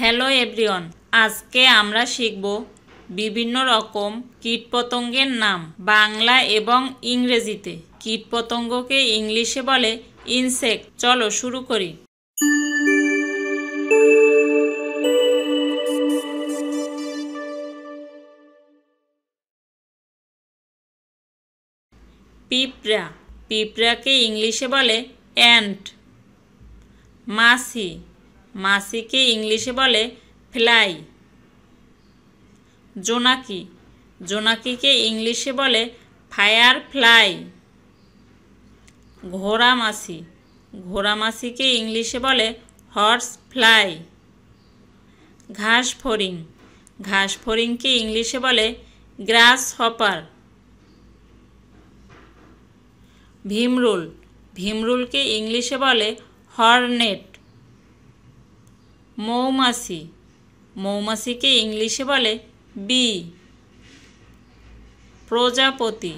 hello everyone আজকে আমরা শিখব বিভিন্ন রকম কীটপতঙ্গের নাম বাংলা এবং ইংরেজিতে কীটপতঙ্গকে ইংলিশে বলে ইনসেক্ট চলো শুরু করি পিঁপড়া পিঁপড়াকে ইংলিশে বলে অ্যান্ট মাসি মাসিকে ইংলিশে বলে ফ্লাই জোনাকি জোনাকিকে ইংলিশে বলে ফায়ার ফ্লাই ঘোড়া মাসি ঘোড়া মাসিকে ইংলিশে বলে হর্স ফ্লাই ঘাস ফড়িং ঘাস ফড়িংকে ইংলিশে বলে গ্রাস হপার ভীমরুল ভীমরুলকে ইংলিশে বলে হর্নেট মৌমাছি মৌমাছিকে ইংলিশে বলে বি প্রজাপতি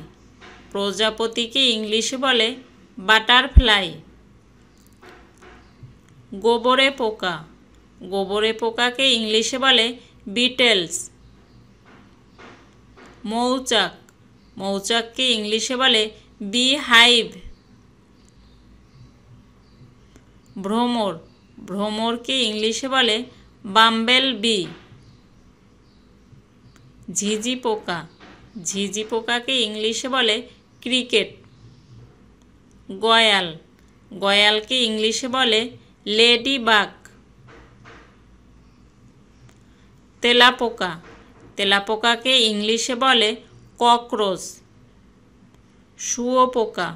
প্রজাপতিকে ইংলিশে বলে বাটারফ্লাই গোবরে পোকা গোবরে পোকাকে ইংলিশে বলে বিটেলস মৌচাক মৌচাককে ইংলিশে বলে বি হাইভ ভ্রমর ভ্রমরকে ইংলিশে বলে বাম্বেল বি ঝিঝি পোকা ঝিঝি পোকাকে ইংলিশে বলে ক্রিকেট গয়াল গয়ালকে ইংলিশে বলে লেডি বাগ তেলাপোকা তেলাপোকাকে ইংলিশে বলে ককরোচ শুয়োপোকা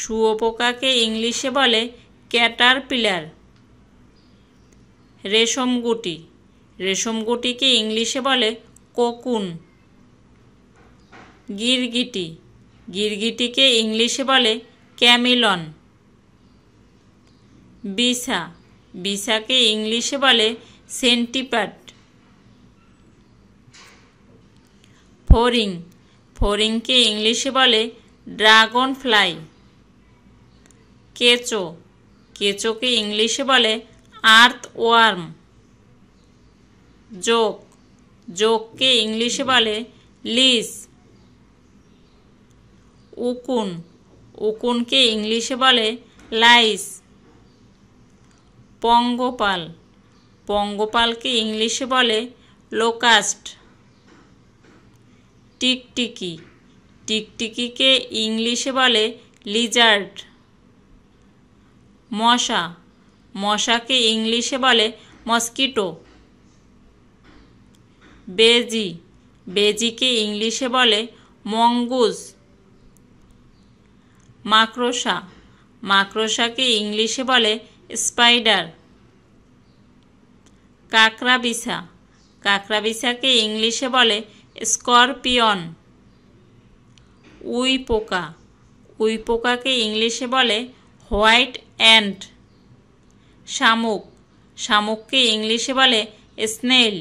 শুয়োপোকাকে ইংলিশে বলে ক্যাটার পিলার রেশম গুটি রেশম গুটিকে ইংলিশে বলে কোকুন গিরগিটি গিরগিটিকে ইংলিশে বলে ক্যামিলন বিসা বিসাকে ইংলিশে বলে সেন্টিপ্যাট ফোরিং ফোরিংকে ইংলিশে বলে ড্রাগন ফ্লাই কেঁচো কেঁচোকে ইংলিশে বলে আর্থওয়ার্ম যোগ যোগকে ইংলিশে বলে লিস উকুন উকুনকে ইংলিশে বলে লাইস পঙ্গপাল পঙ্গপালকে ইংলিশে বলে লোকাস্ট টিকটিকি টিকটিকিকে ইংলিশে বলে লিজার্ড মশা মশাকে ইংলিশে বলে মস্কিটো বেজি বেজিকে ইংলিশে বলে মঙ্গুজ মাকড়সা মাকড়সাকে ইংলিশে বলে স্পাইডার কাকরাবিসা কাকরাবিসাকে ইংলিশে বলে স্করপিয়ন উই পোকা উই পোকাকে ইংলিশে বলে হোয়াইট অ্যান্ড শামুক শামুককে ইংলিশে বলে স্নেল